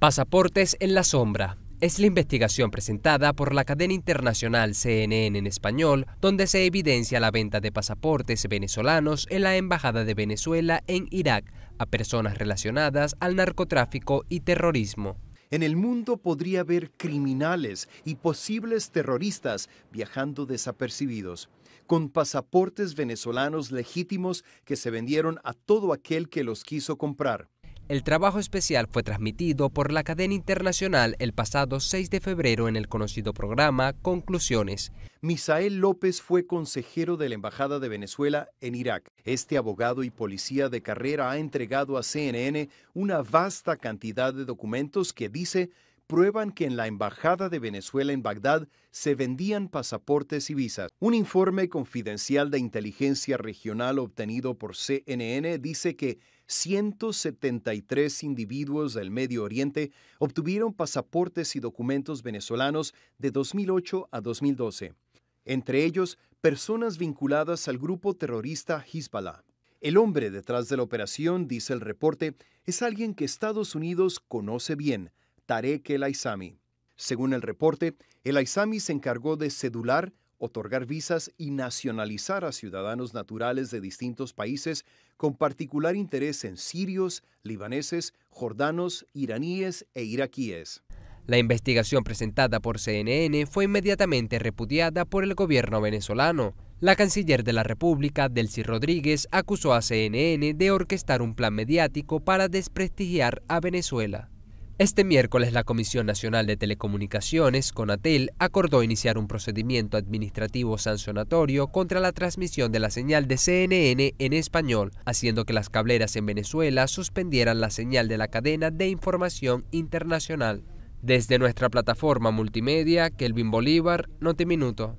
Pasaportes en la sombra. Es la investigación presentada por la cadena internacional CNN en español, donde se evidencia la venta de pasaportes venezolanos en la Embajada de Venezuela en Irak a personas relacionadas al narcotráfico y terrorismo. En el mundo podría haber criminales y posibles terroristas viajando desapercibidos, con pasaportes venezolanos legítimos que se vendieron a todo aquel que los quiso comprar. El trabajo especial fue transmitido por la cadena internacional el pasado 6 de febrero en el conocido programa Conclusiones. Misael López fue consejero de la Embajada de Venezuela en Irak. Este abogado y policía de carrera ha entregado a CNN una vasta cantidad de documentos que dice prueban que en la Embajada de Venezuela en Bagdad se vendían pasaportes y visas. Un informe confidencial de inteligencia regional obtenido por CNN dice que 173 individuos del Medio Oriente obtuvieron pasaportes y documentos venezolanos de 2008 a 2012, entre ellos personas vinculadas al grupo terrorista Hezbollah. El hombre detrás de la operación, dice el reporte, es alguien que Estados Unidos conoce bien, Tarek El Aizami. Según el reporte, El Aizami se encargó de cedular, otorgar visas y nacionalizar a ciudadanos naturales de distintos países con particular interés en sirios, libaneses, jordanos, iraníes e iraquíes. La investigación presentada por CNN fue inmediatamente repudiada por el gobierno venezolano. La canciller de la República, Delcy Rodríguez, acusó a CNN de orquestar un plan mediático para desprestigiar a Venezuela. Este miércoles la Comisión Nacional de Telecomunicaciones, CONATEL, acordó iniciar un procedimiento administrativo sancionatorio contra la transmisión de la señal de CNN en español, haciendo que las cableras en Venezuela suspendieran la señal de la cadena de información internacional. Desde nuestra plataforma multimedia, Kelvin Bolívar, Notiminuto.